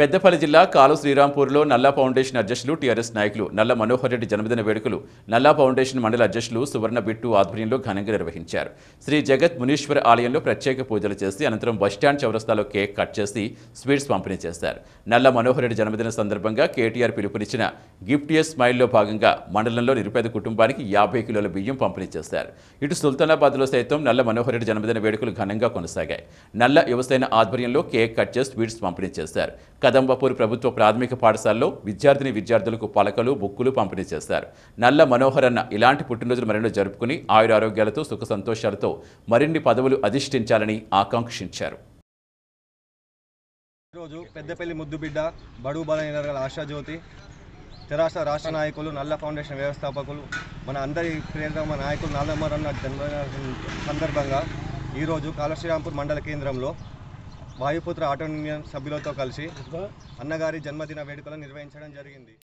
పెద్దపల్లి జిల్లా కాలు శ్రీరాంపూర్లో నల్లా ఫౌండేషన్ అధ్యక్షులు టీఆర్ఎస్ నాయకులు నల్ల మనోహర్ రెడ్డి జన్మదిన వేడుకలు నల్లా ఫౌండేషన్ మండల అధ్యక్షులు సువర్ణ బిట్టు ఆధ్వర్యంలో ఘనంగా నిర్వహించారు శ్రీ జగత్ మునీశ్వర ఆలయంలో ప్రత్యేక పూజలు చేసి అనంతరం బస్టాండ్ చౌరస్తాలో కేక్ కట్ చేసి స్వీట్స్ పంపిణీ చేశారు నల్ల మనోహర్ రెడ్డి జన్మదిన సందర్భంగా కేటీఆర్ పిలుపునిచ్చిన గిఫ్ట్ ఏ స్మైల్లో భాగంగా మండలంలో నిరుపేద కుటుంబానికి యాభై కిలోల బియ్యం పంపిణీ చేశారు ఇటు సుల్తానాబాద్లో సైతం నల్ల మనోహరెడ్డి జన్మదిన వేడుకలు ఘనంగా కొనసాగాయి నల్ల వ్యవసాయ ఆధ్వర్యంలో కేక్ కట్ చేసి స్వీట్స్ పంపిణీ చేశారు కదంబపూర్ ప్రభుత్వ ప్రాథమిక పాఠశాలలో విద్యార్థిని విద్యార్థులకు పలకలు బుక్కులు పంపిణీ చేశారు నల్ల మనోహర్ అన్న ఇలాంటి పుట్టినరోజులు మరెన్నో జరుపుకుని ఆయురారోగ్యాలతో సుఖ సంతోషాలతో మరిన్ని పదవులు అధిష్ఠించాలని ఆకాంక్షించారు ఈరోజు పెద్దపల్లి ముద్దుబిడ్డ బడుగు బలైన ఆశాజ్యోతి తెరాస రాష్ట్ర నాయకులు నల్ల ఫౌండేషన్ వ్యవస్థాపకులు మన అందరి ప్రేరణ నాయకులు నల్లమరన్న జన్మ సందర్భంగా ఈరోజు కాళశ్రీరాంపూర్ మండల కేంద్రంలో వాయుపుత్ర ఆటో యూనియన్ సభ్యులతో కలిసి అన్నగారి జన్మదిన వేడుకలు నిర్వహించడం జరిగింది